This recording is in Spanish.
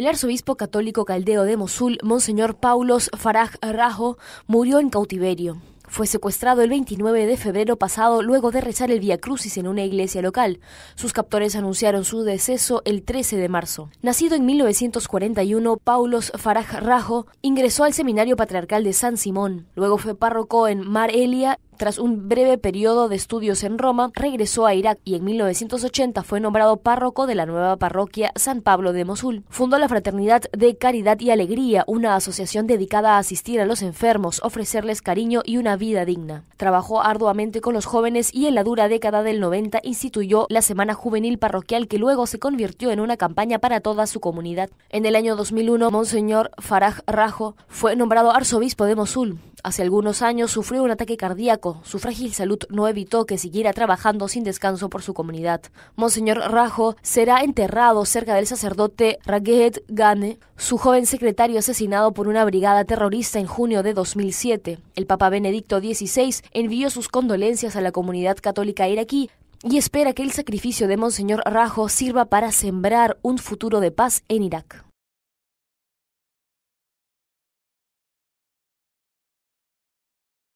El arzobispo católico caldeo de Mosul, Monseñor Paulos Faraj Rajo, murió en cautiverio. Fue secuestrado el 29 de febrero pasado luego de rezar el Via Crucis en una iglesia local. Sus captores anunciaron su deceso el 13 de marzo. Nacido en 1941, Paulos Faraj Rajo ingresó al Seminario Patriarcal de San Simón. Luego fue párroco en Mar Elia tras un breve periodo de estudios en Roma, regresó a Irak y en 1980 fue nombrado párroco de la nueva parroquia San Pablo de Mosul. Fundó la Fraternidad de Caridad y Alegría, una asociación dedicada a asistir a los enfermos, ofrecerles cariño y una vida digna. Trabajó arduamente con los jóvenes y en la dura década del 90 instituyó la Semana Juvenil Parroquial que luego se convirtió en una campaña para toda su comunidad. En el año 2001, Monseñor Faraj Rajo fue nombrado arzobispo de Mosul. Hace algunos años sufrió un ataque cardíaco su frágil salud no evitó que siguiera trabajando sin descanso por su comunidad. Monseñor Rajo será enterrado cerca del sacerdote Raguet Gane, su joven secretario asesinado por una brigada terrorista en junio de 2007. El Papa Benedicto XVI envió sus condolencias a la comunidad católica iraquí y espera que el sacrificio de Monseñor Rajo sirva para sembrar un futuro de paz en Irak.